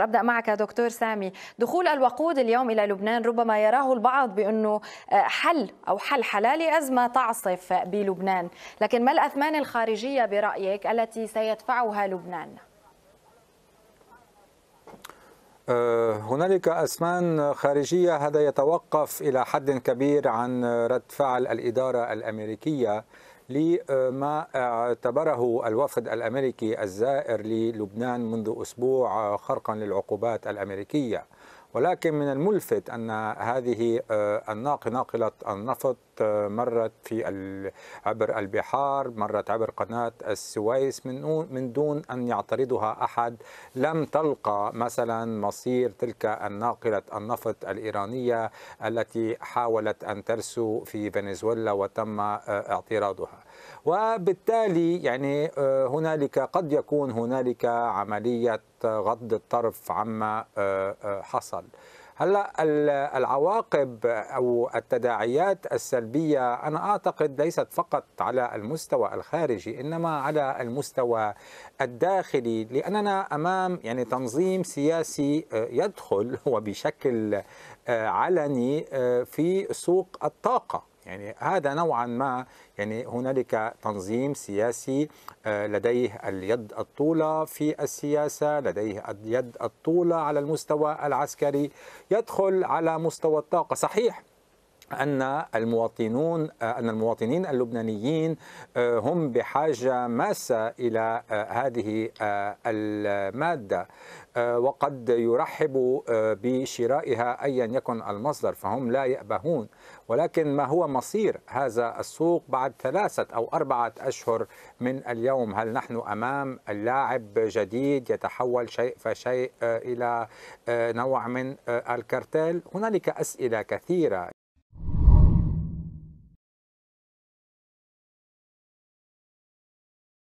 ابدا معك دكتور سامي دخول الوقود اليوم الى لبنان ربما يراه البعض بانه آه، حل او حل حلال ازمه تعصف بلبنان لكن ما الاثمان الخارجيه برايك التي سيدفعها لبنان آه، هنالك أثمان خارجية هذا يتوقف إلى حد كبير عن رد فعل الإدارة الأمريكية لما اعتبره الوفد الامريكي الزائر للبنان منذ اسبوع خرقا للعقوبات الامريكيه ولكن من الملفت أن هذه آه، الناقلة ناقلة النفط آه، مرت في عبر البحار مرت عبر قناة السويس من من دون أن يعترضها أحد لم تلقى مثلا مصير تلك الناقلة النفط الإيرانية التي حاولت أن ترسو في فنزويلا وتم آه، اعتراضها وبالتالي يعني هنالك قد يكون هنالك عملية غض الطرف عما آه، آه، حصل هلا العواقب او التداعيات السلبيه انا اعتقد ليست فقط على المستوى الخارجي انما على المستوى الداخلي لاننا امام يعني تنظيم سياسي آه، يدخل وبشكل علني في سوق الطاقه يعني هذا نوعا ما يعني هنالك تنظيم سياسي آه، لديه اليد الطولة في السياسة لديه اليد الطولة على المستوى العسكري يدخل على مستوى الطاقة صحيح أن المواطنون أن المواطنين اللبنانيين آه، هم بحاجة ماسة إلى آه، هذه آه، المادة وقد يرحبوا بشرائها أيا يكن المصدر فهم لا يأبهون ولكن ما هو مصير هذا السوق بعد ثلاثة أو أربعة أشهر من اليوم هل نحن أمام لاعب جديد يتحول شيء فشيء إلى نوع من الكارتيل هنالك أسئلة كثيرة